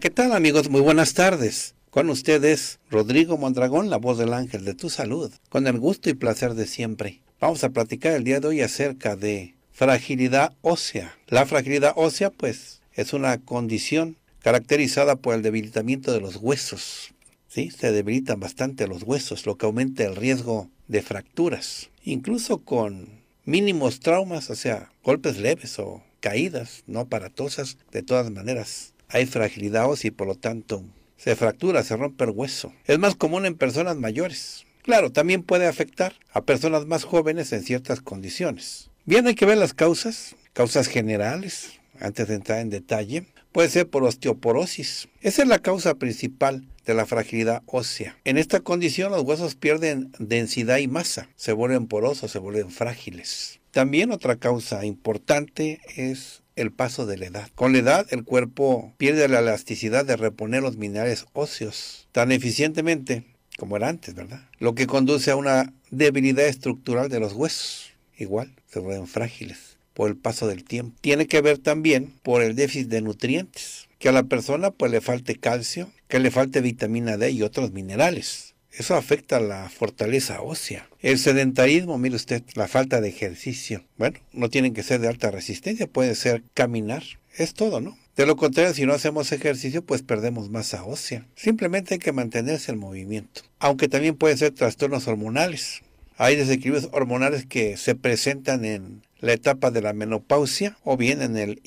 ¿qué tal amigos? Muy buenas tardes. Con ustedes, Rodrigo Mondragón, la voz del ángel de tu salud, con el gusto y placer de siempre. Vamos a platicar el día de hoy acerca de fragilidad ósea. La fragilidad ósea, pues, es una condición caracterizada por el debilitamiento de los huesos. ¿sí? Se debilitan bastante los huesos, lo que aumenta el riesgo de fracturas, incluso con mínimos traumas, o sea, golpes leves o caídas no aparatosas, de todas maneras hay fragilidad ósea y por lo tanto se fractura, se rompe el hueso. Es más común en personas mayores. Claro, también puede afectar a personas más jóvenes en ciertas condiciones. Bien, hay que ver las causas, causas generales, antes de entrar en detalle. Puede ser por osteoporosis. Esa es la causa principal de la fragilidad ósea. En esta condición los huesos pierden densidad y masa, se vuelven porosos, se vuelven frágiles. También otra causa importante es el paso de la edad. Con la edad, el cuerpo pierde la elasticidad de reponer los minerales óseos tan eficientemente como era antes, ¿verdad? Lo que conduce a una debilidad estructural de los huesos. Igual, se vuelven frágiles por el paso del tiempo. Tiene que ver también por el déficit de nutrientes. Que a la persona pues le falte calcio, que le falte vitamina D y otros minerales. Eso afecta la fortaleza ósea. El sedentarismo, mire usted, la falta de ejercicio. Bueno, no tienen que ser de alta resistencia, puede ser caminar. Es todo, ¿no? De lo contrario, si no hacemos ejercicio, pues perdemos masa ósea. Simplemente hay que mantenerse el movimiento. Aunque también pueden ser trastornos hormonales. Hay desequilibrios hormonales que se presentan en la etapa de la menopausia o bien en el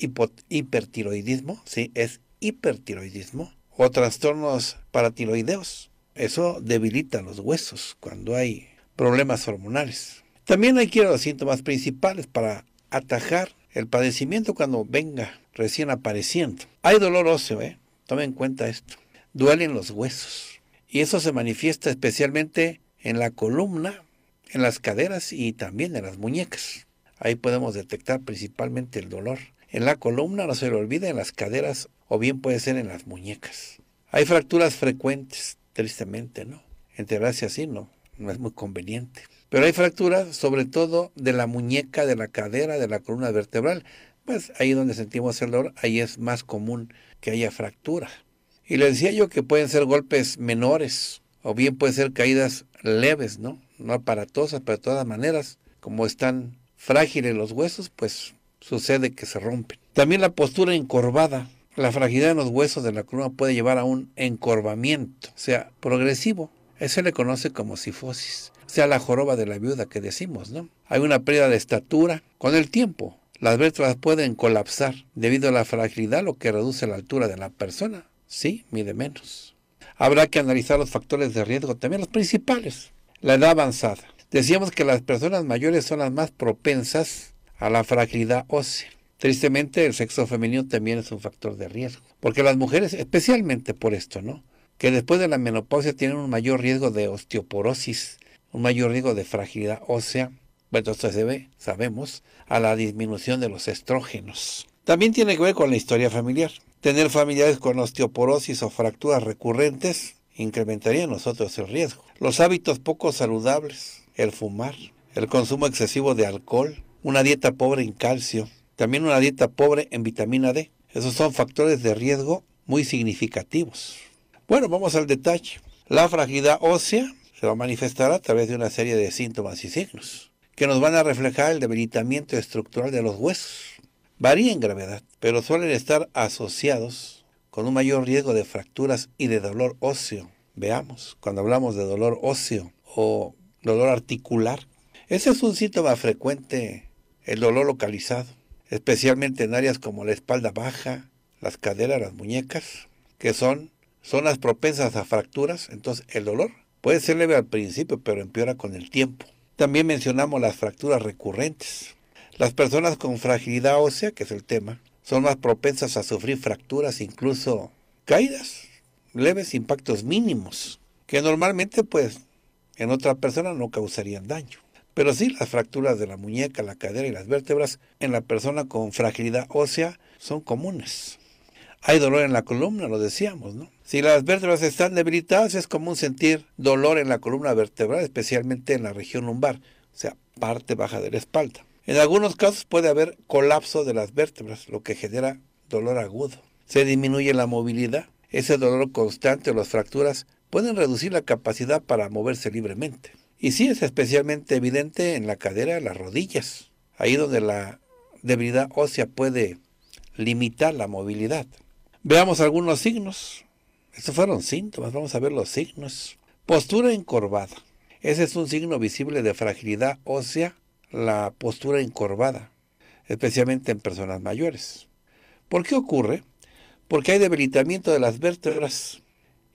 hipertiroidismo, sí, es hipertiroidismo, o trastornos paratiroideos. Eso debilita los huesos cuando hay problemas hormonales. También hay que ir a los síntomas principales para atajar el padecimiento cuando venga recién apareciendo. Hay dolor óseo, ¿eh? en cuenta esto. Duelen los huesos. Y eso se manifiesta especialmente en la columna, en las caderas y también en las muñecas. Ahí podemos detectar principalmente el dolor. En la columna no se le olvide en las caderas o bien puede ser en las muñecas. Hay fracturas frecuentes, tristemente, ¿no? Enterarse así, ¿no? No es muy conveniente. Pero hay fracturas, sobre todo de la muñeca, de la cadera, de la columna vertebral. Pues ahí donde sentimos el dolor, ahí es más común que haya fractura. Y le decía yo que pueden ser golpes menores, o bien pueden ser caídas leves, ¿no? No aparatosas, pero de todas maneras, como están frágiles los huesos, pues sucede que se rompen. También la postura encorvada, la fragilidad en los huesos de la columna puede llevar a un encorvamiento, o sea, progresivo. Eso se le conoce como sifosis, o sea, la joroba de la viuda que decimos, ¿no? Hay una pérdida de estatura con el tiempo. Las vértebras pueden colapsar debido a la fragilidad, lo que reduce la altura de la persona. Sí, mide menos. Habrá que analizar los factores de riesgo, también los principales. La edad avanzada. Decíamos que las personas mayores son las más propensas a la fragilidad ósea. Tristemente, el sexo femenino también es un factor de riesgo, porque las mujeres, especialmente por esto, ¿no? Que después de la menopausia tienen un mayor riesgo de osteoporosis, un mayor riesgo de fragilidad ósea, bueno, esto se ve, sabemos, a la disminución de los estrógenos. También tiene que ver con la historia familiar. Tener familiares con osteoporosis o fracturas recurrentes incrementaría nosotros el riesgo. Los hábitos poco saludables, el fumar, el consumo excesivo de alcohol, una dieta pobre en calcio, también una dieta pobre en vitamina D. Esos son factores de riesgo muy significativos. Bueno, vamos al detalle. La fragilidad ósea se va a manifestar a través de una serie de síntomas y signos que nos van a reflejar el debilitamiento estructural de los huesos. Varía en gravedad, pero suelen estar asociados con un mayor riesgo de fracturas y de dolor óseo. Veamos, cuando hablamos de dolor óseo o dolor articular, ese es un síntoma frecuente, el dolor localizado especialmente en áreas como la espalda baja, las caderas, las muñecas, que son las propensas a fracturas, entonces el dolor puede ser leve al principio, pero empeora con el tiempo. También mencionamos las fracturas recurrentes. Las personas con fragilidad ósea, que es el tema, son más propensas a sufrir fracturas, incluso caídas, leves impactos mínimos, que normalmente pues en otra persona no causarían daño pero sí las fracturas de la muñeca, la cadera y las vértebras en la persona con fragilidad ósea son comunes. Hay dolor en la columna, lo decíamos, ¿no? Si las vértebras están debilitadas es común sentir dolor en la columna vertebral, especialmente en la región lumbar, o sea, parte baja de la espalda. En algunos casos puede haber colapso de las vértebras, lo que genera dolor agudo. Se disminuye la movilidad. Ese dolor constante o las fracturas pueden reducir la capacidad para moverse libremente. Y sí es especialmente evidente en la cadera, las rodillas, ahí donde la debilidad ósea puede limitar la movilidad. Veamos algunos signos. Estos fueron síntomas, vamos a ver los signos. Postura encorvada. Ese es un signo visible de fragilidad ósea, la postura encorvada, especialmente en personas mayores. ¿Por qué ocurre? Porque hay debilitamiento de las vértebras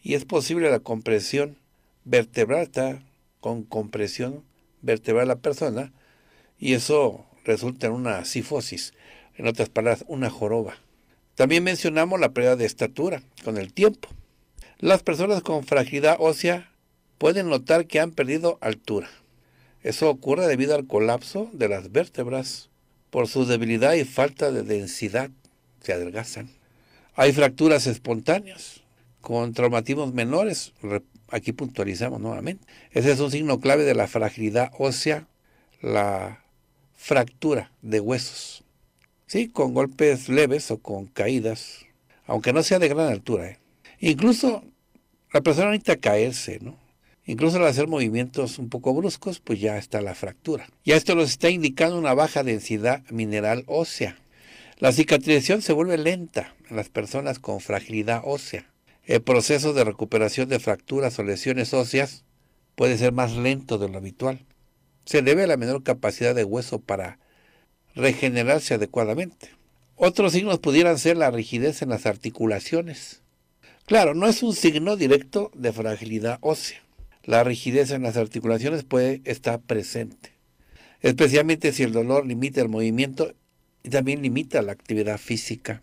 y es posible la compresión vertebral, con compresión vertebral a la persona y eso resulta en una sifosis, en otras palabras, una joroba. También mencionamos la pérdida de estatura con el tiempo. Las personas con fragilidad ósea pueden notar que han perdido altura. Eso ocurre debido al colapso de las vértebras por su debilidad y falta de densidad. Se adelgazan. Hay fracturas espontáneas con traumatismos menores. Aquí puntualizamos nuevamente. Ese es un signo clave de la fragilidad ósea, la fractura de huesos. Sí, con golpes leves o con caídas, aunque no sea de gran altura. ¿eh? Incluso la persona necesita caerse, ¿no? Incluso al hacer movimientos un poco bruscos, pues ya está la fractura. Ya esto nos está indicando una baja densidad mineral ósea. La cicatrización se vuelve lenta en las personas con fragilidad ósea. El proceso de recuperación de fracturas o lesiones óseas puede ser más lento de lo habitual. Se debe a la menor capacidad de hueso para regenerarse adecuadamente. Otros signos pudieran ser la rigidez en las articulaciones. Claro, no es un signo directo de fragilidad ósea. La rigidez en las articulaciones puede estar presente, especialmente si el dolor limita el movimiento y también limita la actividad física.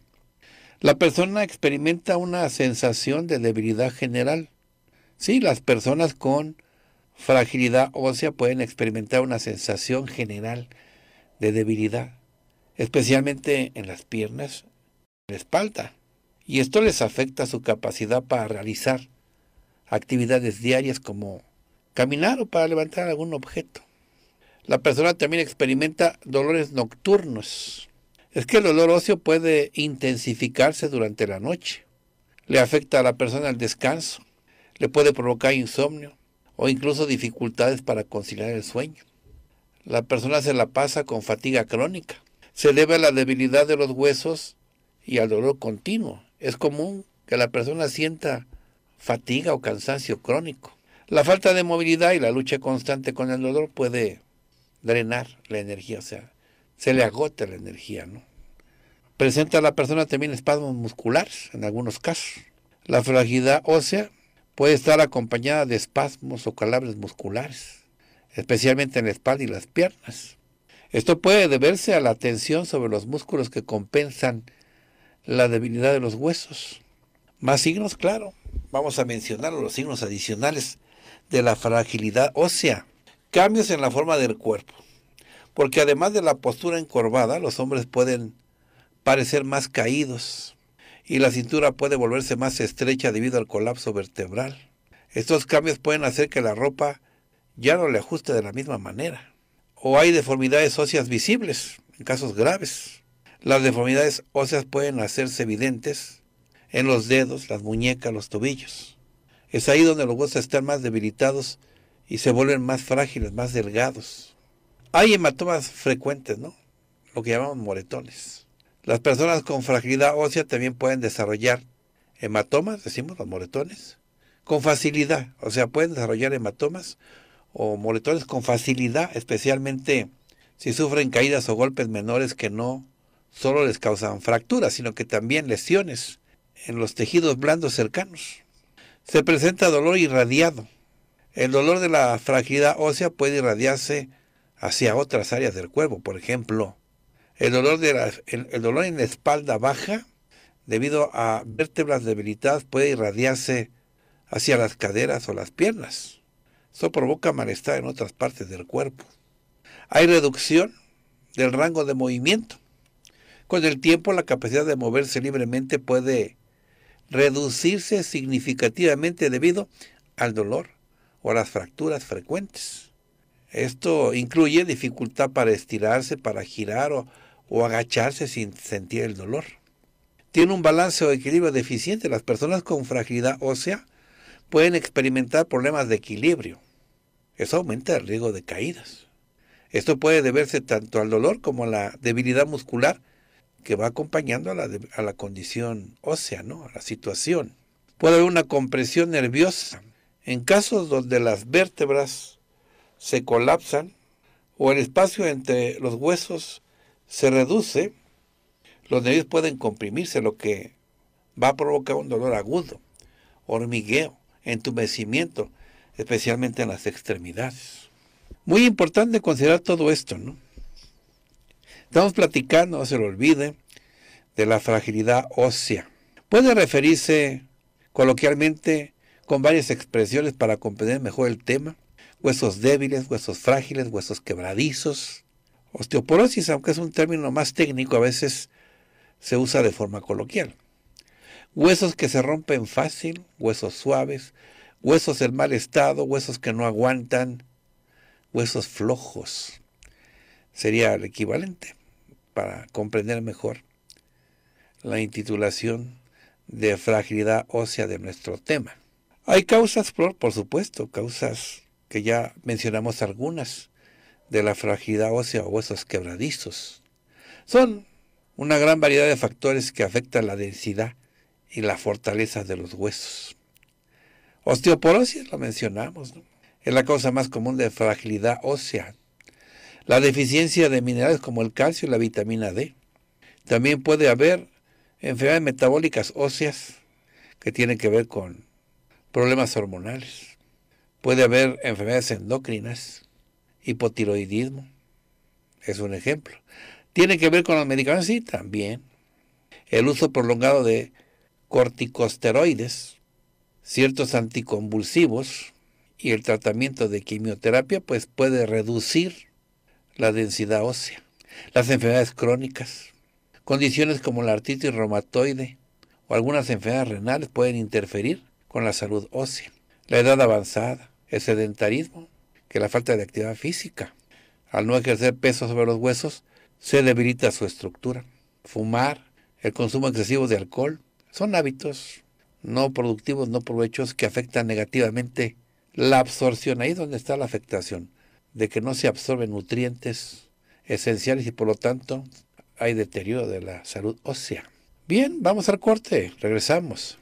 La persona experimenta una sensación de debilidad general. Sí, las personas con fragilidad ósea pueden experimentar una sensación general de debilidad, especialmente en las piernas, en la espalda. Y esto les afecta su capacidad para realizar actividades diarias como caminar o para levantar algún objeto. La persona también experimenta dolores nocturnos, es que el dolor óseo puede intensificarse durante la noche. Le afecta a la persona el descanso, le puede provocar insomnio o incluso dificultades para conciliar el sueño. La persona se la pasa con fatiga crónica, se debe a la debilidad de los huesos y al dolor continuo. Es común que la persona sienta fatiga o cansancio crónico. La falta de movilidad y la lucha constante con el dolor puede drenar la energía, o sea, se le agota la energía, ¿no? Presenta a la persona también espasmos musculares, en algunos casos. La fragilidad ósea puede estar acompañada de espasmos o calabres musculares, especialmente en la espalda y las piernas. Esto puede deberse a la tensión sobre los músculos que compensan la debilidad de los huesos. Más signos, claro. Vamos a mencionar los signos adicionales de la fragilidad ósea. Cambios en la forma del cuerpo porque además de la postura encorvada, los hombres pueden parecer más caídos y la cintura puede volverse más estrecha debido al colapso vertebral. Estos cambios pueden hacer que la ropa ya no le ajuste de la misma manera. O hay deformidades óseas visibles, en casos graves. Las deformidades óseas pueden hacerse evidentes en los dedos, las muñecas, los tobillos. Es ahí donde los huesos están más debilitados y se vuelven más frágiles, más delgados. Hay hematomas frecuentes, ¿no? Lo que llamamos moretones. Las personas con fragilidad ósea también pueden desarrollar hematomas, decimos los moretones, con facilidad. O sea, pueden desarrollar hematomas o moretones con facilidad, especialmente si sufren caídas o golpes menores que no solo les causan fracturas, sino que también lesiones en los tejidos blandos cercanos. Se presenta dolor irradiado. El dolor de la fragilidad ósea puede irradiarse hacia otras áreas del cuerpo. Por ejemplo, el dolor, el, dolor en la espalda baja debido a vértebras debilitadas puede irradiarse hacia las caderas o las piernas. Eso provoca malestar en otras partes del cuerpo. Hay reducción del rango de movimiento. Con el tiempo la capacidad de moverse libremente puede reducirse significativamente debido al dolor o a las fracturas frecuentes. Esto incluye dificultad para estirarse, para girar o, agacharse sin sentir el dolor. Tiene un balance o equilibrio deficiente. Las personas con fragilidad ósea pueden experimentar problemas de equilibrio. Eso aumenta el riesgo de caídas. Esto puede deberse tanto al dolor como a la debilidad muscular que va acompañando a la, condición ósea, ¿no? a la situación. Puede haber una compresión nerviosa. En casos donde las vértebras se colapsan o el espacio entre los huesos se reduce, los nervios pueden comprimirse, lo que va a provocar un dolor agudo, hormigueo, entumecimiento, especialmente en las extremidades. Muy importante considerar todo esto, ¿no? Estamos platicando, no se lo olvide, de la fragilidad ósea. Puede referirse coloquialmente con varias expresiones para comprender mejor el tema huesos débiles, huesos frágiles, huesos quebradizos. Osteoporosis, aunque es un término más técnico, a veces se usa de forma coloquial. Huesos que se rompen fácil, huesos suaves, huesos en mal estado, huesos que no aguantan, huesos flojos. Sería el equivalente para comprender mejor la intitulación de fragilidad ósea de nuestro tema. Hay causas, por, supuesto, causas que ya mencionamos algunas, de la fragilidad ósea o huesos quebradizos. Son una gran variedad de factores que afectan la densidad y la fortaleza de los huesos. Osteoporosis, lo mencionamos, es la causa más común de fragilidad ósea. La deficiencia de minerales como el calcio y la vitamina D. También puede haber enfermedades metabólicas óseas que tienen que ver con problemas hormonales. Puede haber enfermedades endocrinas, hipotiroidismo, es un ejemplo. ¿Tiene que ver con los medicamentos? Sí, también. El uso prolongado de corticosteroides, ciertos anticonvulsivos y el tratamiento de quimioterapia pues puede reducir la densidad ósea. Las enfermedades crónicas, condiciones como la artritis reumatoide o algunas enfermedades renales pueden interferir con la salud ósea. La edad avanzada, el sedentarismo que la falta de actividad física. Al no ejercer peso sobre los huesos, se debilita su estructura. Fumar, el consumo excesivo de alcohol, son hábitos no productivos, no provechos que afectan negativamente la absorción. Ahí es donde está la afectación, de que no se absorben nutrientes esenciales y por lo tanto hay deterioro de la salud ósea. Bien, vamos al corte, regresamos.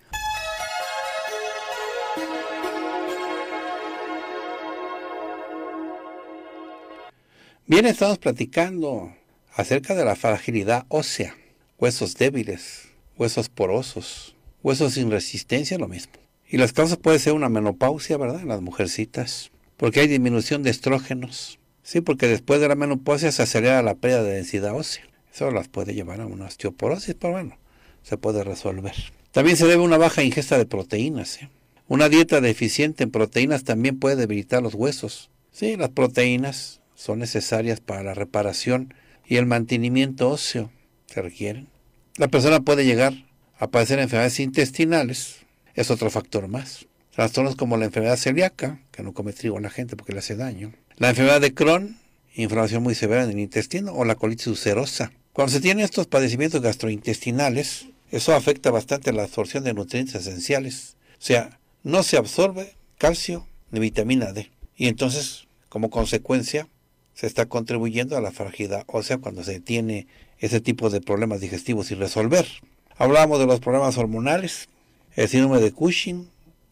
Bien, estamos platicando acerca de la fragilidad ósea, huesos débiles, huesos porosos, huesos sin resistencia, lo mismo. Y las causas puede ser una menopausia, ¿verdad? En las mujercitas, porque hay disminución de estrógenos. Sí, porque después de la menopausia se acelera la pérdida de densidad ósea. Eso las puede llevar a una osteoporosis, pero bueno, se puede resolver. También se debe una baja ingesta de proteínas. ¿eh? Una dieta deficiente en proteínas también puede debilitar los huesos. Sí, las proteínas, son necesarias para la reparación y el mantenimiento óseo se requieren. La persona puede llegar a padecer enfermedades intestinales, es otro factor más. Trastornos como la enfermedad celíaca, que no come trigo a la gente porque le hace daño. La enfermedad de Crohn, inflamación muy severa en el intestino, o la colitis ulcerosa. Cuando se tienen estos padecimientos gastrointestinales, eso afecta bastante la absorción de nutrientes esenciales. O sea, no se absorbe calcio ni vitamina D. Y entonces, como consecuencia, se está contribuyendo a la fragilidad ósea cuando se tiene ese tipo de problemas digestivos sin resolver. Hablábamos de los problemas hormonales, el síndrome de Cushing,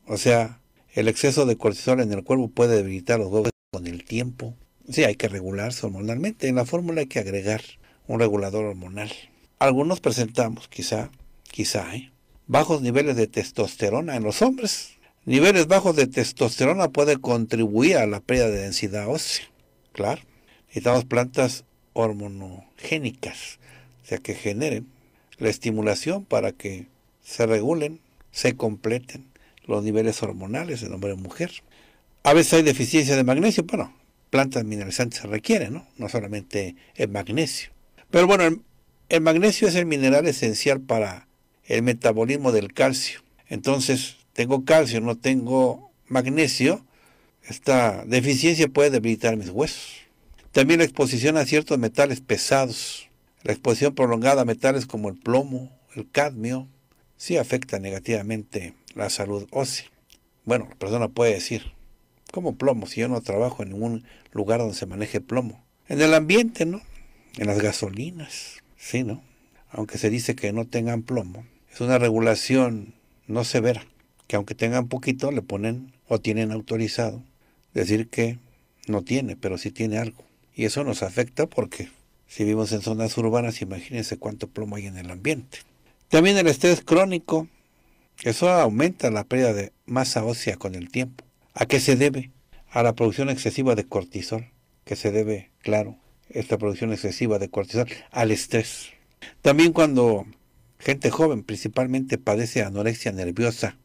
o sea, el exceso de cortisol en el cuerpo puede debilitar los huevos con el tiempo. Sí, hay que regularse hormonalmente. En la fórmula hay que agregar un regulador hormonal. Algunos presentamos, quizá, quizá, bajos niveles de testosterona en los hombres. Niveles bajos de testosterona puede contribuir a la pérdida de densidad ósea, claro. Necesitamos plantas hormonogénicas, o sea, que generen la estimulación para que se regulen, se completen los niveles hormonales en hombre y mujer. A veces hay deficiencia de magnesio, bueno, plantas mineralizantes se requieren, ¿no? No solamente el magnesio. Pero bueno, el magnesio es el mineral esencial para el metabolismo del calcio. Entonces, tengo calcio, no tengo magnesio, esta deficiencia puede debilitar mis huesos. También la exposición a ciertos metales pesados, la exposición prolongada a metales como el plomo, el cadmio, sí afecta negativamente la salud ósea. Bueno, la persona puede decir, ¿cómo plomo si yo no trabajo en ningún lugar donde se maneje plomo? En el ambiente, ¿no? En las gasolinas, sí, ¿no? Aunque se dice que no tengan plomo, es una regulación no severa, que aunque tengan poquito, le ponen o tienen autorizado decir que no tiene, pero sí tiene algo. Y eso nos afecta porque si vivimos en zonas urbanas, imagínense cuánto plomo hay en el ambiente. También el estrés crónico. Eso aumenta la pérdida de masa ósea con el tiempo. ¿A qué se debe? A la producción excesiva de cortisol, que se debe, claro, esta producción excesiva de cortisol al estrés. También cuando gente joven principalmente padece anorexia nerviosa,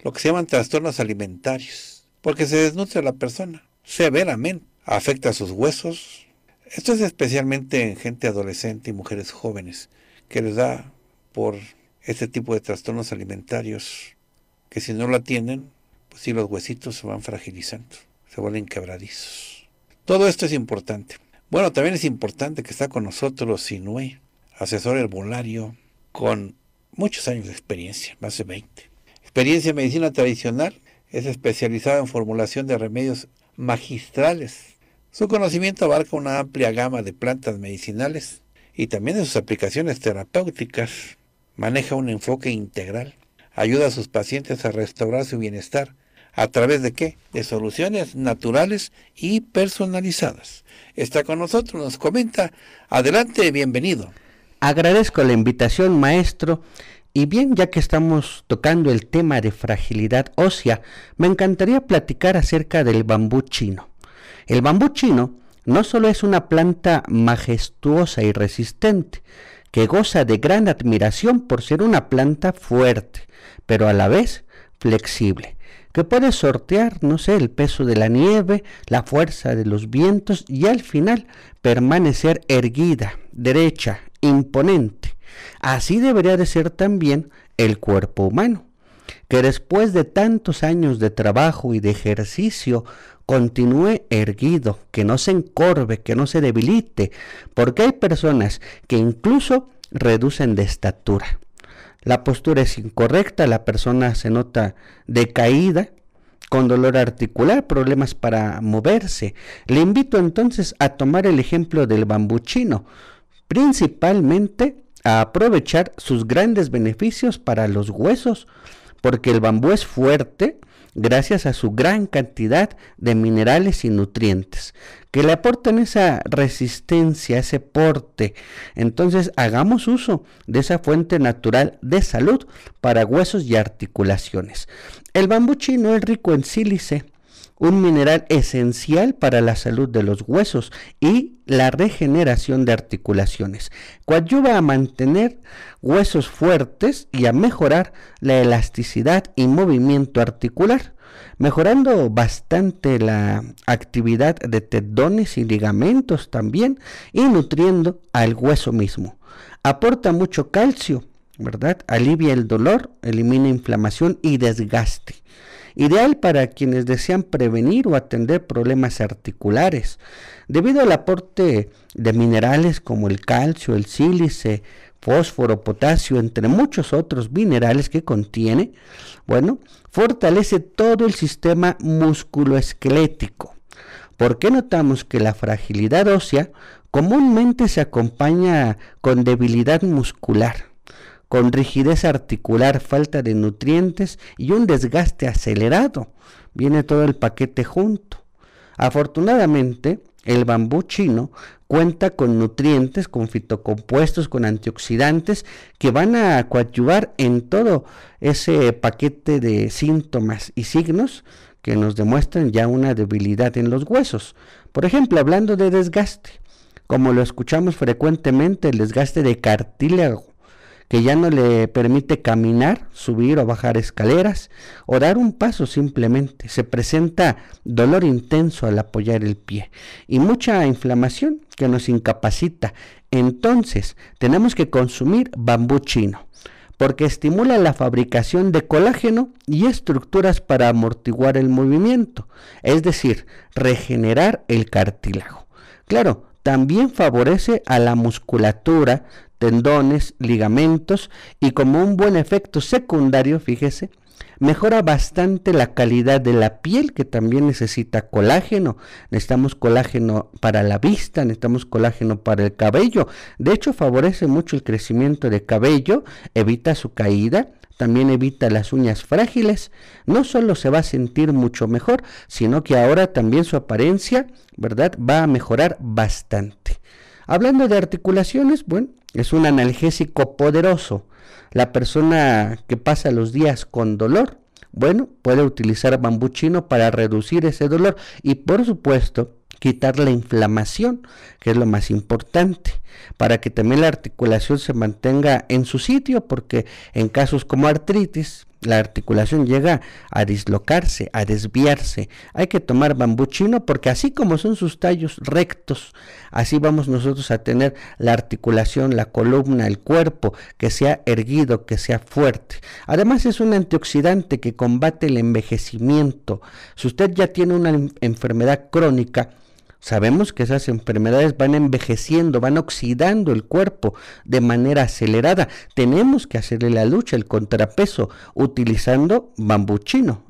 lo que se llaman trastornos alimentarios, porque se desnutre la persona severamente afecta sus huesos. Esto es especialmente en gente adolescente y mujeres jóvenes, que les da por este tipo de trastornos alimentarios, que si no lo atienden, pues sí los huesitos se van fragilizando, se vuelven quebradizos. Todo esto es importante. Bueno, también es importante que está con nosotros Sinué, asesor herbolario, con muchos años de experiencia, más de 20. Experiencia en medicina tradicional, es especializada en formulación de remedios magistrales su conocimiento abarca una amplia gama de plantas medicinales y también de sus aplicaciones terapéuticas. Maneja un enfoque integral. Ayuda a sus pacientes a restaurar su bienestar. ¿A través de qué? De soluciones naturales y personalizadas. Está con nosotros, nos comenta. Adelante, bienvenido. Agradezco la invitación, maestro. Y bien, ya que estamos tocando el tema de fragilidad ósea, me encantaría platicar acerca del bambú chino. El bambú chino no solo es una planta majestuosa y resistente, que goza de gran admiración por ser una planta fuerte, pero a la vez flexible, que puede sortear, no sé, el peso de la nieve, la fuerza de los vientos y al final permanecer erguida, derecha, imponente. Así debería de ser también el cuerpo humano, que después de tantos años de trabajo y de ejercicio continúe erguido, que no se encorve, que no se debilite, porque hay personas que incluso reducen de estatura. La postura es incorrecta, la persona se nota decaída, con dolor articular, problemas para moverse. Le invito entonces a tomar el ejemplo del bambú chino, principalmente a aprovechar sus grandes beneficios para los huesos, porque el bambú es fuerte, gracias a su gran cantidad de minerales y nutrientes que le aportan esa resistencia, ese porte. Entonces hagamos uso de esa fuente natural de salud para huesos y articulaciones. El bambú chino es rico en sílice un mineral esencial para la salud de los huesos y la regeneración de articulaciones. ayuda a mantener huesos fuertes y a mejorar la elasticidad y movimiento articular, mejorando bastante la actividad de tendones y ligamentos también y nutriendo al hueso mismo. Aporta mucho calcio, ¿verdad? Alivia el dolor, elimina inflamación y desgaste ideal para quienes desean prevenir o atender problemas articulares, debido al aporte de minerales como el calcio, el sílice, fósforo, potasio, entre muchos otros minerales que contiene, bueno, fortalece todo el sistema musculoesquelético. ¿Por qué notamos que la fragilidad ósea comúnmente se acompaña con debilidad muscular? con rigidez articular, falta de nutrientes y un desgaste acelerado. Viene todo el paquete junto. Afortunadamente, el bambú chino cuenta con nutrientes, con fitocompuestos, con antioxidantes que van a coadyuvar en todo ese paquete de síntomas y signos que nos demuestran ya una debilidad en los huesos. Por ejemplo, hablando de desgaste, como lo escuchamos frecuentemente, el desgaste de cartílago que ya no le permite caminar, subir o bajar escaleras o dar un paso simplemente. Se presenta dolor intenso al apoyar el pie y mucha inflamación que nos incapacita. Entonces tenemos que consumir bambú chino porque estimula la fabricación de colágeno y estructuras para amortiguar el movimiento, es decir, regenerar el cartílago. Claro, también favorece a la musculatura, tendones, ligamentos y como un buen efecto secundario, fíjese, mejora bastante la calidad de la piel que también necesita colágeno. Necesitamos colágeno para la vista, necesitamos colágeno para el cabello. De hecho, favorece mucho el crecimiento de cabello, evita su caída. También evita las uñas frágiles. No solo se va a sentir mucho mejor, sino que ahora también su apariencia, ¿verdad? Va a mejorar bastante. Hablando de articulaciones, bueno, es un analgésico poderoso. La persona que pasa los días con dolor, bueno, puede utilizar bambuchino para reducir ese dolor y por supuesto quitar la inflamación, que es lo más importante para que también la articulación se mantenga en su sitio, porque en casos como artritis, la articulación llega a dislocarse, a desviarse. Hay que tomar bambuchino, porque así como son sus tallos rectos, así vamos nosotros a tener la articulación, la columna, el cuerpo que sea erguido, que sea fuerte. Además es un antioxidante que combate el envejecimiento. Si usted ya tiene una enfermedad crónica, Sabemos que esas enfermedades van envejeciendo, van oxidando el cuerpo de manera acelerada. Tenemos que hacerle la lucha, el contrapeso, utilizando bambú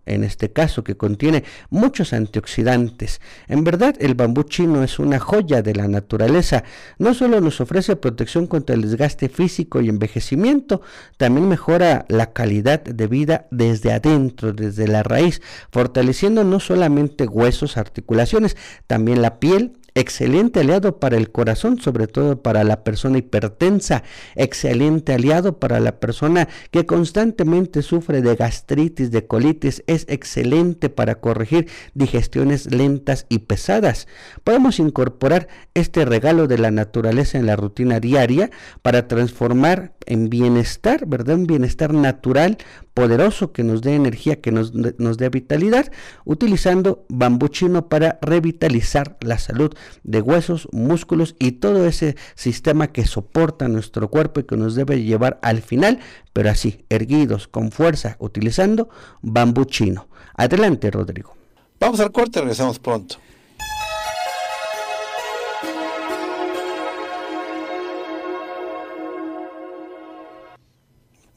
en este caso, que contiene muchos antioxidantes. En verdad, el bambú es una joya de la naturaleza. No solo nos ofrece protección contra el desgaste físico y envejecimiento, también mejora la calidad de vida desde adentro, desde la raíz, fortaleciendo no solamente huesos, articulaciones, también la piel, excelente aliado para el corazón, sobre todo para la persona hipertensa, excelente aliado para la persona que constantemente sufre de gastritis, de colitis, es excelente para corregir digestiones lentas y pesadas. Podemos incorporar este regalo de la naturaleza en la rutina diaria para transformar en bienestar, ¿verdad? Un bienestar natural poderoso que nos dé energía, que nos, dé vitalidad, utilizando bambuchino para revitalizar la salud de huesos, músculos y todo ese sistema que soporta nuestro cuerpo y que nos debe llevar al final, pero así, erguidos, con fuerza, utilizando bambuchino. Adelante, Rodrigo. Vamos al corte, regresamos pronto.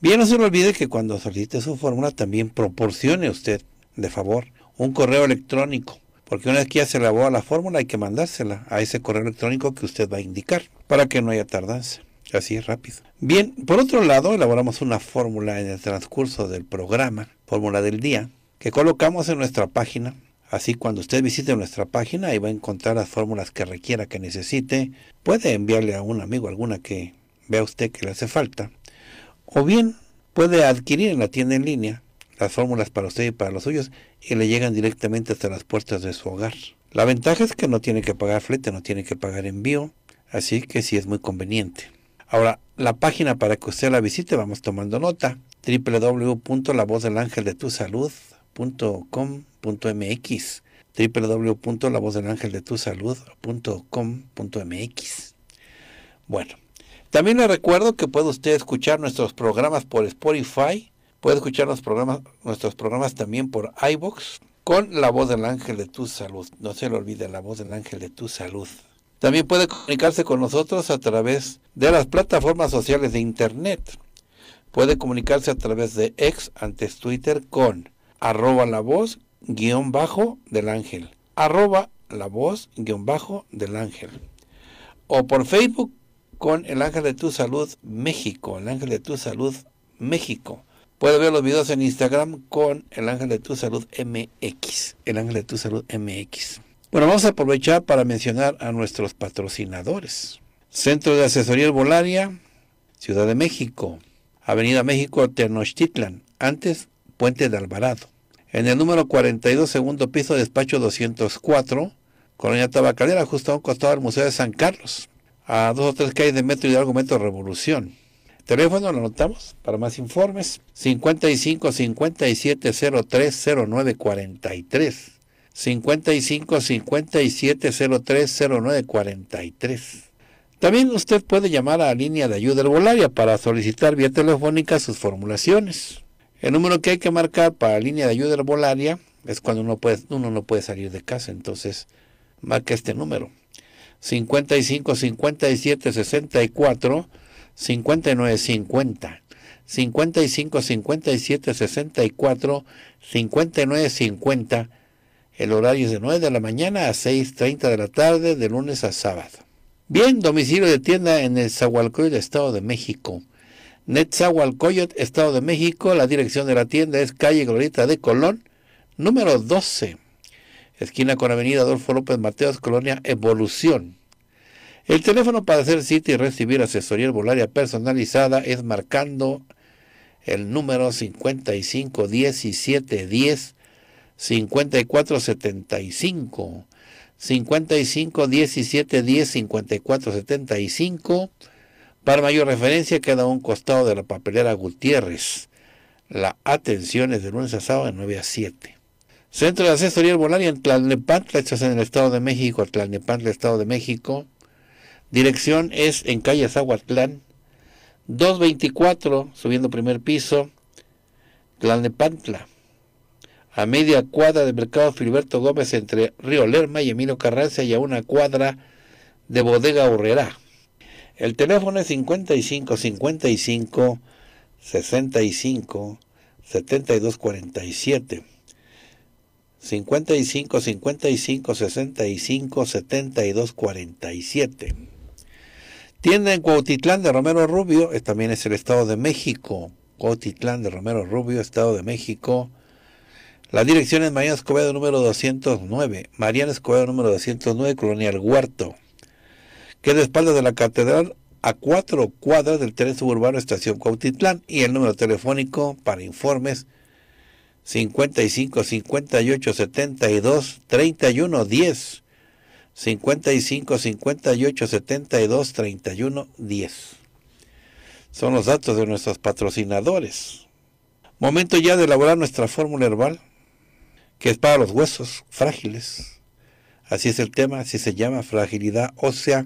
Bien, no se le olvide que cuando solicite su fórmula también proporcione usted, de favor, un correo electrónico, porque una vez que ya se elabora la fórmula hay que mandársela a ese correo electrónico que usted va a indicar, para que no haya tardanza. Así es rápido. Bien, por otro lado, elaboramos una fórmula en el transcurso del programa, fórmula del día, que colocamos en nuestra página. Así cuando usted visite nuestra página y va a encontrar las fórmulas que requiera, que necesite. Puede enviarle a un amigo alguna que vea usted que le hace falta. O bien puede adquirir en la tienda en línea las fórmulas para usted y para los suyos y le llegan directamente hasta las puertas de su hogar. La ventaja es que no tiene que pagar flete, no tiene que pagar envío, así que sí es muy conveniente. Ahora, la página para que usted la visite, vamos tomando nota, www.lavozdelangeldetusalud.com.mx www.lavozdelangeldetusalud.com.mx Bueno, también le recuerdo que puede usted escuchar nuestros programas por Spotify, puede escuchar los programas, nuestros programas también por iBox con la voz del ángel de tu salud. No se le olvide la voz del ángel de tu salud. También puede comunicarse con nosotros a través de las plataformas sociales de Internet. Puede comunicarse a través de ex antes Twitter con arroba la voz guión bajo del ángel. Arroba la voz guión bajo del ángel. O por Facebook con el Ángel de Tu Salud México, el Ángel de Tu Salud México. Puedes ver los videos en Instagram con el Ángel de Tu Salud MX, el Ángel de Tu Salud MX. Bueno, vamos a aprovechar para mencionar a nuestros patrocinadores. Centro de Asesoría Herbolaria, Ciudad de México, Avenida México Tenochtitlan, antes Puente de Alvarado. En el número 42, segundo piso, despacho 204, Colonia Tabacalera, justo a un costado del Museo de San Carlos a dos o tres calles de metro y de argumento metro revolución. Teléfono, lo anotamos para más informes. 55 57 03 09 43. 55 57 03 09 43. También usted puede llamar a la línea de ayuda herbolaria para solicitar vía telefónica sus formulaciones. El número que hay que marcar para línea de ayuda herbolaria es cuando uno, puede, uno no puede salir de casa, entonces marca este número, 55 57 64 59 50 55 57 64 59 50 el horario es de 9 de la mañana a 6.30 de la tarde de lunes a sábado bien domicilio de tienda en el Zahualcoyot Estado de México Netzahualcoyot Estado de México la dirección de la tienda es calle Glorita de Colón número 12 esquina con Avenida Adolfo López Mateos, Colonia Evolución. El teléfono para hacer cita y recibir asesoría volaria personalizada es marcando el número 55 17 10 54 75 55 17 10 54 75 para mayor referencia queda a un costado de la papelera Gutiérrez. La atención es de lunes a sábado de 9 a 7. Centro de Asesoría Herbolaria en Tlalnepantla, hechos en el Estado de México, Tlalnepantla, Estado de México. Dirección es en calle Zahuatlán, 224, subiendo primer piso, Tlalnepantla. A media cuadra de mercado Filiberto Gómez entre Río Lerma y Emilio Carranza y a una cuadra de Bodega Urrera. El teléfono es 55 55 65 7247 55 55 65 72 47. Tienda en Cuautitlán de Romero Rubio, también es el Estado de México. Cuautitlán de Romero Rubio, Estado de México. La dirección es Mariano Escobedo número 209. Mariano Escobedo número 209, Colonial Huerto. Queda espaldas de la catedral a cuatro cuadras del tren suburbano Estación Cuautitlán y el número telefónico para informes 55 58 72 31 10. 55 58 72 31 10. Son los datos de nuestros patrocinadores. Momento ya de elaborar nuestra fórmula herbal, que es para los huesos frágiles. Así es el tema, así se llama fragilidad ósea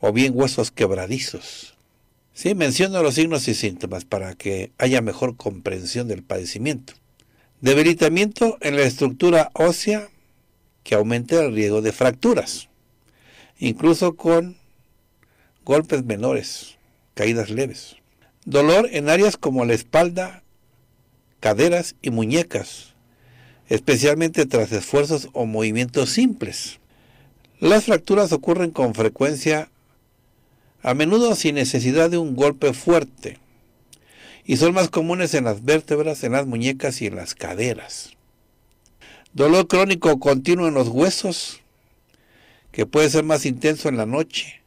o bien huesos quebradizos. Sí, menciono los signos y síntomas para que haya mejor comprensión del padecimiento. Debilitamiento en la estructura ósea que aumenta el riesgo de fracturas, incluso con golpes menores, caídas leves. Dolor en áreas como la espalda, caderas y muñecas, especialmente tras esfuerzos o movimientos simples. Las fracturas ocurren con frecuencia, a menudo sin necesidad de un golpe fuerte y son más comunes en las vértebras, en las muñecas y en las caderas. Dolor crónico continuo en los huesos, que puede ser más intenso en la noche.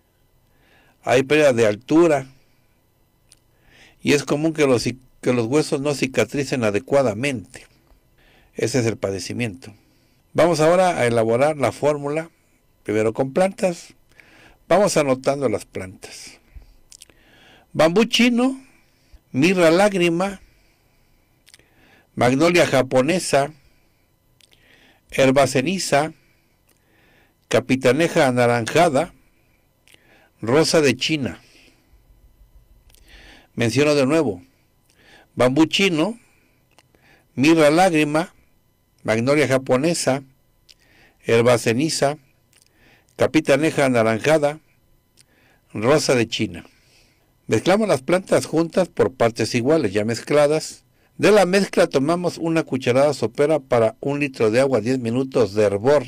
Hay pérdida de altura y es común que los, que los huesos no cicatricen adecuadamente. Ese es el padecimiento. Vamos ahora a elaborar la fórmula, primero con plantas. Vamos anotando las plantas. Bambú chino, mirra lágrima, magnolia japonesa, herba ceniza, capitaneja anaranjada, rosa de China. Menciono de nuevo, bambú chino, mirra lágrima, magnolia japonesa, herba ceniza, capitaneja anaranjada, rosa de China. Mezclamos las plantas juntas por partes iguales, ya mezcladas. De la mezcla tomamos una cucharada sopera para un litro de agua 10 minutos de hervor.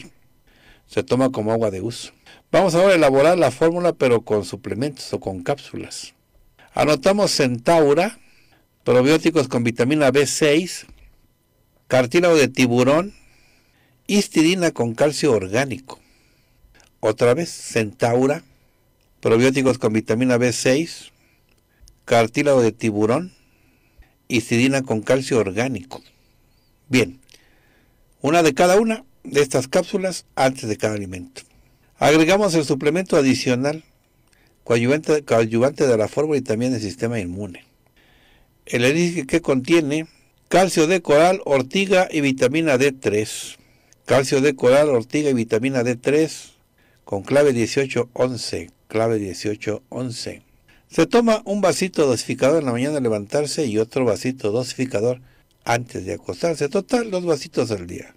Se toma como agua de uso. Vamos ahora a elaborar la fórmula pero con suplementos o con cápsulas. Anotamos centaura, probióticos con vitamina B6, cartílago de tiburón, histidina con calcio orgánico. Otra vez, centaura, probióticos con vitamina B6, cartílago de tiburón y sidina con calcio orgánico. Bien, una de cada una de estas cápsulas antes de cada alimento. Agregamos el suplemento adicional, coadyuvante, de la fórmula y también del sistema inmune. El elixir que contiene calcio de coral, ortiga y vitamina D3. Calcio de coral, ortiga y vitamina D3 con clave 18-11. Clave 1811. Se toma un vasito dosificador en la mañana de levantarse y otro vasito dosificador antes de acostarse. Total, dos vasitos al día.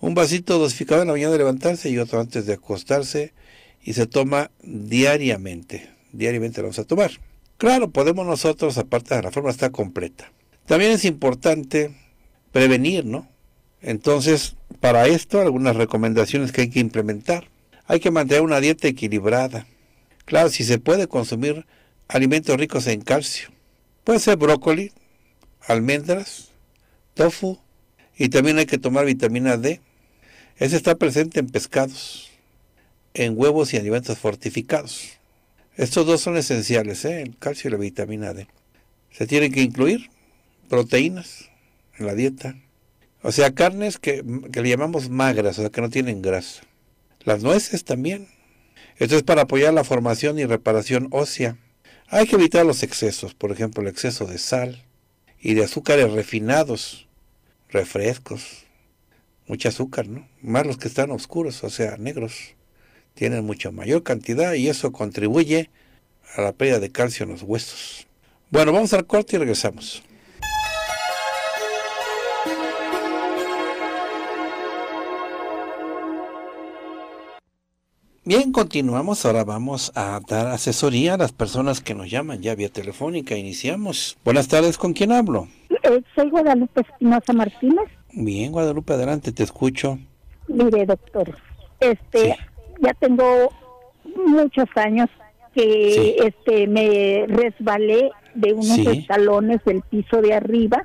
Un vasito dosificador en la mañana de levantarse y otro antes de acostarse y se toma diariamente. Diariamente lo vamos a tomar. Claro, podemos nosotros, aparte de la forma está completa. También es importante prevenir, ¿no? Entonces, para esto, algunas recomendaciones que hay que implementar. Hay que mantener una dieta equilibrada. Claro, si se puede consumir alimentos ricos en calcio. Puede ser brócoli, almendras, tofu y también hay que tomar vitamina D. Esa está presente en pescados, en huevos y alimentos fortificados. Estos dos son esenciales, ¿eh? el calcio y la vitamina D. Se tienen que incluir proteínas en la dieta. O sea, carnes que, que le llamamos magras, o sea, que no tienen grasa. Las nueces también. Esto es para apoyar la formación y reparación ósea. Hay que evitar los excesos, por ejemplo, el exceso de sal y de azúcares refinados, refrescos, mucho azúcar, ¿no? Más los que están oscuros, o sea, negros, tienen mucha mayor cantidad y eso contribuye a la pérdida de calcio en los huesos. Bueno, vamos al corte y regresamos. Bien, continuamos. Ahora vamos a dar asesoría a las personas que nos llaman ya vía telefónica. Iniciamos. Buenas tardes, ¿con quién hablo? Eh, soy Guadalupe Espinosa Martínez. Bien, Guadalupe, adelante, te escucho. Mire, doctor, este, ya tengo muchos años que este me resbalé de unos escalones del piso de arriba,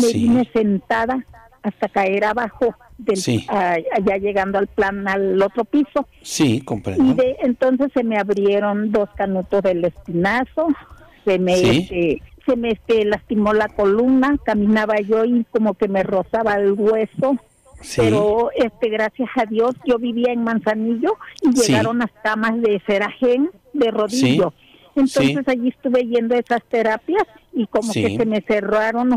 me vine sentada hasta caer abajo allá ah, llegando al plan al otro piso. Sí, comprendo. Y entonces se me abrieron dos canutos del espinazo, se me este, se me este, lastimó la columna, caminaba yo y como que me rozaba el hueso. Pero este gracias a Dios yo vivía en Manzanillo y llegaron las camas de serajén de rodillo. Entonces allí estuve yendo esas terapias y como que se me cerraron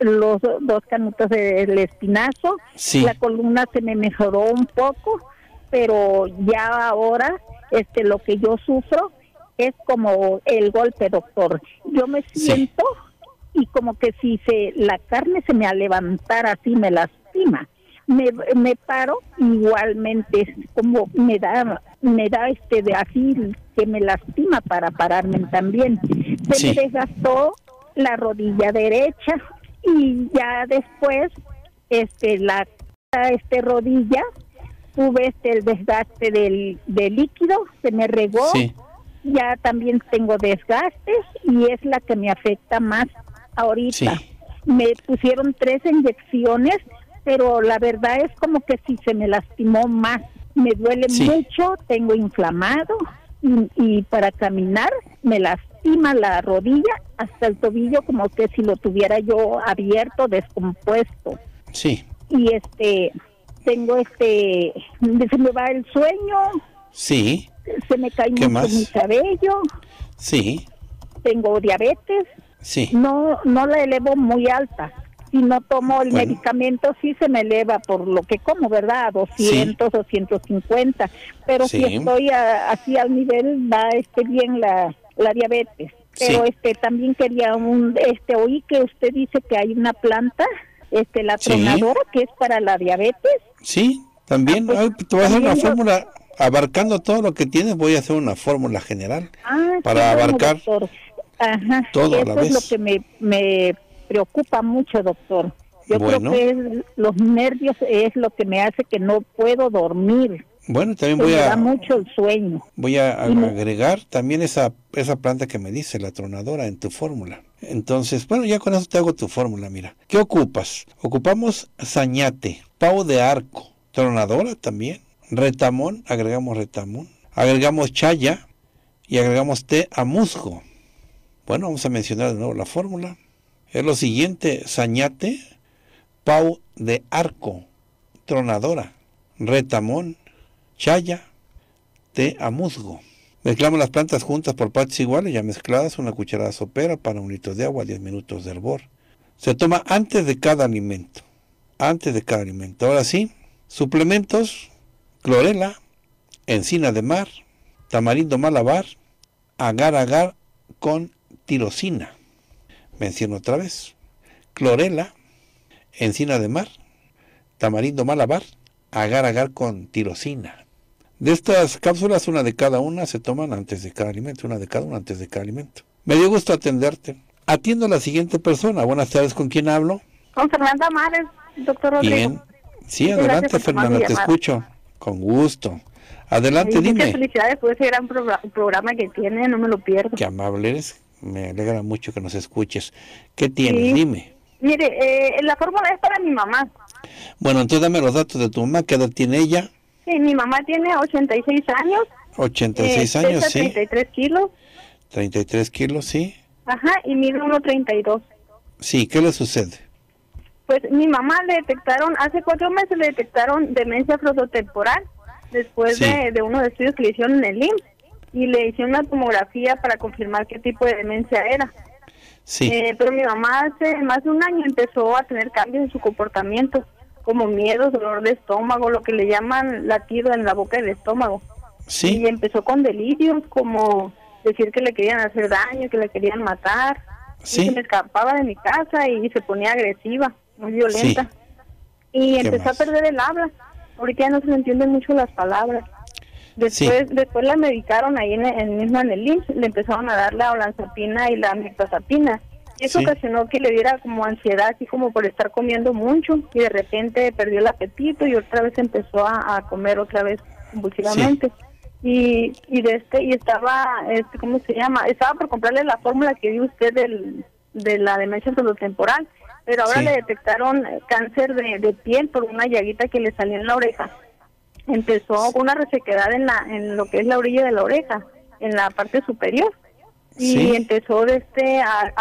los, dos canutos del espinazo, la columna se me mejoró un poco, pero ya ahora este lo que yo sufro es como el golpe, doctor. Yo me siento y como que si se la carne se me a levantar así me lastima. Me, me paro igualmente, como me da me da este de así que me lastima para pararme también. Se me desgastó la rodilla derecha y ya después este la este rodilla tuve este el desgaste del, líquido, se me regó. Ya también tengo desgaste y es la que me afecta más ahorita. Me pusieron tres inyecciones, pero la verdad es como que si se me lastimó más me duele mucho, tengo inflamado y, para caminar me lastima la rodilla hasta el tobillo como que si lo tuviera yo abierto, descompuesto. Sí. Y este, tengo este, se me va el sueño. Sí. Se me cae mucho mi cabello. Sí. Tengo diabetes. Sí. No, no la elevo muy alta, si no tomo el medicamento sí se me eleva por lo que como, ¿verdad? A 200 250 o 250. pero si estoy así al nivel va este bien la, la diabetes. Pero este también quería un este oí que usted dice que hay una planta este la tronadora que es para la diabetes. Sí, también ah, pues, te a hacer una fórmula abarcando todo lo que tienes, voy a hacer una fórmula general ah, para abarcar. todo a la vez. lo que me, me preocupa mucho, doctor. Yo creo que los nervios es lo que me hace que no puedo dormir. Bueno, también voy a... Da mucho el sueño. Voy a agregar también esa, esa planta que me dice, la tronadora, en tu fórmula. Entonces, bueno, ya con eso te hago tu fórmula, mira. ¿Qué ocupas? Ocupamos sañate, pavo de arco, tronadora también, retamón, agregamos retamón, agregamos chaya y agregamos té a musgo. Bueno, vamos a mencionar de nuevo la fórmula. Es lo siguiente, sañate, Pau de Arco, Tronadora, Retamón, Chaya, Te Amuzgo. Mezclamos las plantas juntas por partes iguales, ya mezcladas, una cucharada sopera para un litro de agua, 10 minutos de hervor. Se toma antes de cada alimento. Antes de cada alimento. Ahora sí, suplementos, clorela, encina de mar, tamarindo malabar, agar agar con tirosina menciono otra vez, clorela, encina de mar, tamarindo malabar, agar agar con tirosina. De estas cápsulas, una de cada una se toman antes de cada alimento, una de cada una antes de cada alimento. Me dio gusto atenderte. Atiendo a la siguiente persona. Buenas tardes, ¿con quién hablo? Con Fernanda Mares, doctor Rodrigo. Bien. Sí, adelante, Fernanda, te escucho. Con gusto. Adelante, dime. felicidades por ese gran programa que tiene, no me lo pierdo. Qué amable eres me alegra mucho que nos escuches. ¿Qué tiene? Dime. Mire, eh, la fórmula es para mi mamá. Bueno, entonces dame los datos de tu mamá. ¿Qué edad tiene ella? Sí, mi mamá tiene 86 años. 86 eh, años, sí. 33 kilos. 33 kilos, sí. Ajá, y mide 1,32. Sí, ¿qué le sucede? Pues mi mamá le detectaron, hace cuatro meses le detectaron demencia frontotemporal después de, de unos estudios que le hicieron en el IMSS y le hicieron una tomografía para confirmar qué tipo de demencia era. Sí. Eh, pero mi mamá hace más de un año empezó a tener cambios en su comportamiento, como miedos, dolor de estómago, lo que le llaman latido en la boca del estómago. Sí. Y empezó con delirios, como decir que le querían hacer daño, que le querían matar. Sí. Y se me escapaba de mi casa y se ponía agresiva, muy violenta. Y empezó a perder el habla. porque ya no se le entienden mucho las palabras. Después, después la medicaron ahí en, el mismo en el le empezaron a dar la olanzapina y la y Eso ocasionó que le diera como ansiedad, así como por estar comiendo mucho, y de repente perdió el apetito y otra vez empezó a, comer otra vez compulsivamente. Y, y de este, y estaba, este, ¿cómo se llama? Estaba por comprarle la fórmula que dio usted del, de la demencia temporal pero ahora le detectaron cáncer de, de piel por una llaguita que le salió en la oreja empezó una resequedad en, la, en lo que es la orilla de la oreja, en la parte superior. Y empezó este a,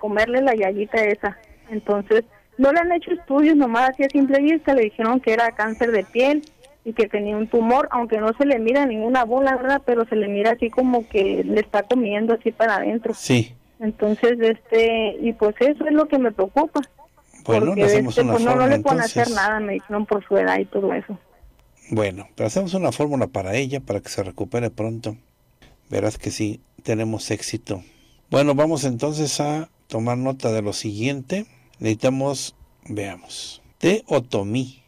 comerle la yayita esa. Entonces, no le han hecho estudios, nomás así simple vista le dijeron que era cáncer de piel y que tenía un tumor, aunque no se le mira ninguna bola, ¿verdad? Pero se le mira así como que le está comiendo así para adentro. Sí. Entonces, este, y pues eso es lo que me preocupa. Bueno, porque, este, pues, no, le pueden hacer nada, me dijeron por su edad y todo eso. Bueno, pero hacemos una fórmula para ella, para que se recupere pronto. Verás que sí, tenemos éxito. Bueno, vamos entonces a tomar nota de lo siguiente. Necesitamos, veamos, té otomí.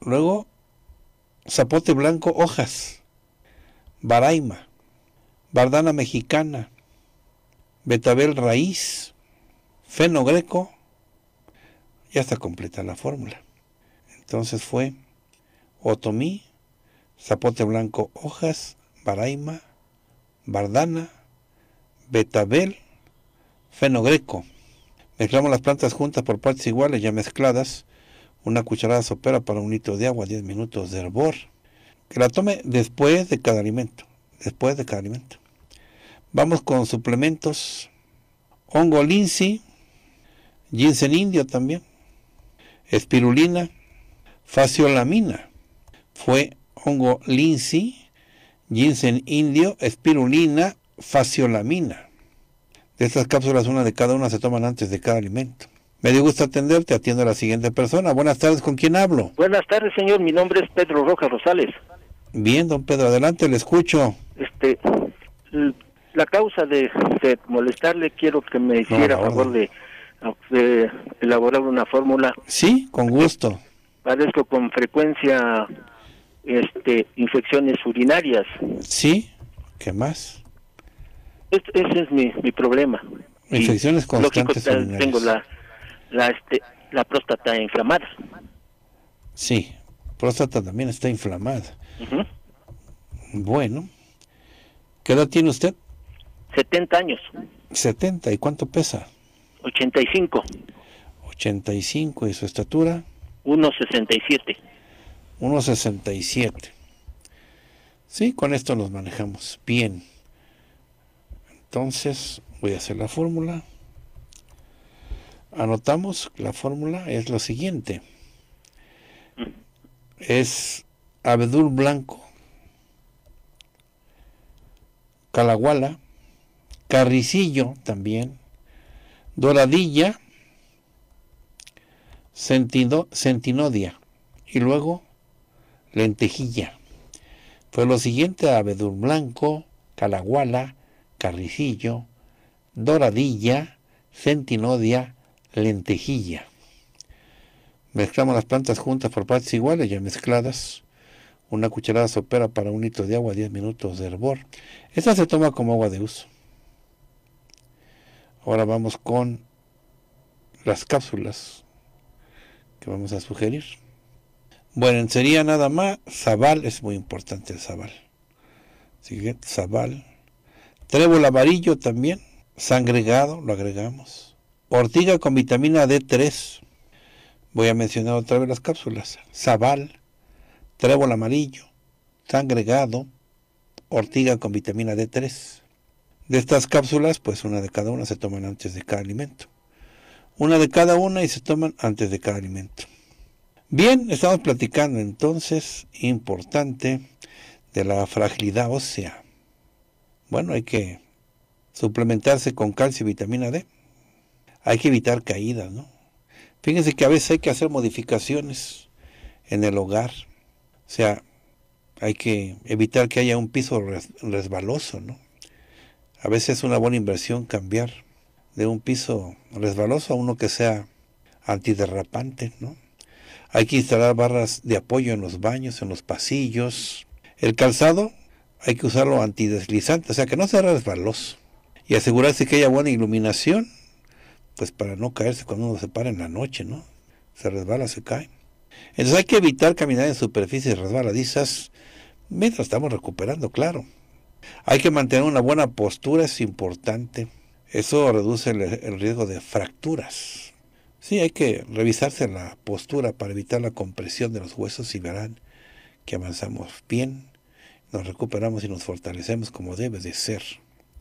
Luego, zapote blanco, hojas. Baraima. Bardana mexicana. Betabel raíz. Feno greco. Ya está completa la fórmula. Entonces fue otomí, zapote blanco hojas, baraima, bardana, betabel, fenogreco. Mezclamos las plantas juntas por partes iguales ya mezcladas, una cucharada sopera para un litro de agua, 10 minutos de hervor. Que la tome después de cada alimento, después de cada alimento. Vamos con suplementos, hongo linsi, ginseng indio también, espirulina, faciolamina, fue hongo linsi, ginseng indio, espirulina, faciolamina. De estas cápsulas, una de cada una se toman antes de cada alimento. Me dio gusto atenderte, atiendo a la siguiente persona. Buenas tardes, ¿con quién hablo? Buenas tardes, señor, mi nombre es Pedro Rojas Rosales. Bien, don Pedro, adelante, le escucho. Este, la causa de, molestarle, quiero que me hiciera favor de, elaborar una fórmula. Sí, con gusto. Parezco con frecuencia este, infecciones urinarias. Sí, ¿qué más? ese es mi, problema. Infecciones constantes Tengo la, la, este, la próstata inflamada. Sí, próstata también está inflamada. Bueno, ¿qué edad tiene usted? 70 años. 70, ¿y cuánto pesa? 85. 85, ¿y su estatura? 1,67. 1.67. Sí, con esto los manejamos. Bien. Entonces voy a hacer la fórmula. Anotamos, la fórmula es lo siguiente. Es abedul blanco, calaguala, carricillo también, doradilla, sentido, sentinodia y luego Lentejilla. Fue lo siguiente Abedul Blanco, Calaguala, Carricillo, Doradilla, Centinodia, Lentejilla. Mezclamos las plantas juntas por partes iguales, ya mezcladas. Una cucharada sopera para un litro de agua, 10 minutos de hervor. Esta se toma como agua de uso. Ahora vamos con las cápsulas que vamos a sugerir. Bueno, sería nada más, Zabal, es muy importante el Zabal. Siguiente, Zabal. Trébol amarillo también, sangregado, lo agregamos. Ortiga con vitamina D3. Voy a mencionar otra vez las cápsulas. Zabal, trébol amarillo, sangregado, ortiga con vitamina D3. De estas cápsulas, pues una de cada una se toman antes de cada alimento. Una de cada una y se toman antes de cada alimento. Bien, estamos platicando entonces, importante, de la fragilidad ósea. Bueno, hay que suplementarse con calcio y vitamina D. Hay que evitar caídas, ¿no? Fíjense que a veces hay que hacer modificaciones en el hogar. O sea, hay que evitar que haya un piso resbaloso, ¿no? A veces es una buena inversión cambiar de un piso resbaloso a uno que sea antiderrapante, ¿no? Hay que instalar barras de apoyo en los baños, en los pasillos. El calzado hay que usarlo antideslizante, o sea que no se resbaloso. Y asegurarse que haya buena iluminación, pues para no caerse cuando uno se para en la noche, ¿no? Se resbala, se cae. Entonces hay que evitar caminar en superficies resbaladizas mientras estamos recuperando, claro. Hay que mantener una buena postura, es importante. Eso reduce el, el riesgo de fracturas. Sí, hay que revisarse la postura para evitar la compresión de los huesos y verán que avanzamos bien, nos recuperamos y nos fortalecemos como debe de ser.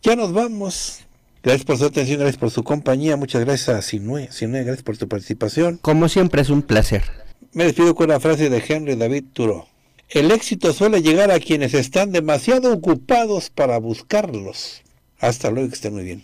Ya nos vamos. Gracias por su atención, gracias por su compañía, muchas gracias a Sinue, Sinue gracias por tu participación. Como siempre es un placer. Me despido con la frase de Henry David Thoreau. El éxito suele llegar a quienes están demasiado ocupados para buscarlos. Hasta luego, que estén muy bien.